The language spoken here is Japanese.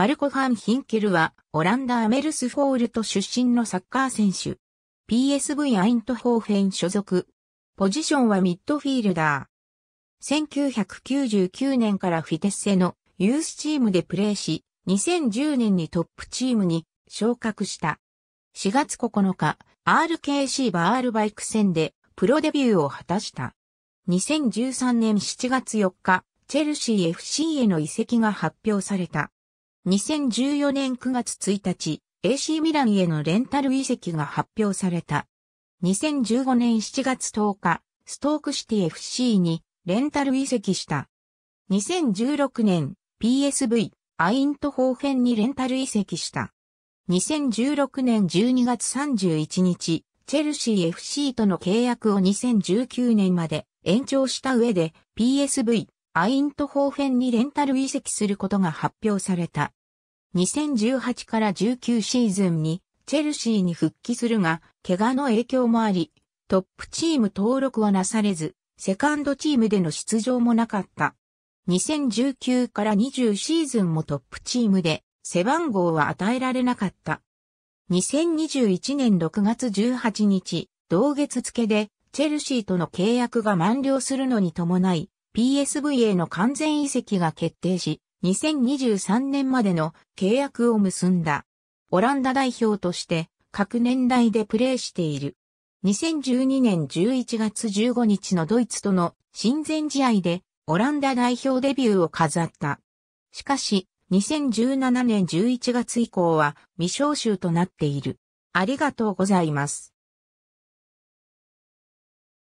マルコ・ファン・ヒンケルは、オランダ・アメルスフォールト出身のサッカー選手。PSV アイントホーフェン所属。ポジションはミッドフィールダー。1999年からフィテッセのユースチームでプレーし、2010年にトップチームに昇格した。4月9日、RKC バールバイク戦でプロデビューを果たした。2013年7月4日、チェルシー FC への移籍が発表された。2014年9月1日、AC ミランへのレンタル移籍が発表された。2015年7月10日、ストークシティ FC にレンタル移籍した。2016年、PSV、アイント方編にレンタル移籍した。2016年12月31日、チェルシー FC との契約を2019年まで延長した上で PSV、アイントホーフェンにレンタル移籍することが発表された。2018から19シーズンにチェルシーに復帰するが、怪我の影響もあり、トップチーム登録はなされず、セカンドチームでの出場もなかった。2019から20シーズンもトップチームで背番号は与えられなかった。2021年6月18日、同月付でチェルシーとの契約が満了するのに伴い、PSV への完全移籍が決定し、2023年までの契約を結んだ。オランダ代表として各年代でプレーしている。2012年11月15日のドイツとの親善試合でオランダ代表デビューを飾った。しかし、2017年11月以降は未招集となっている。ありがとうございます。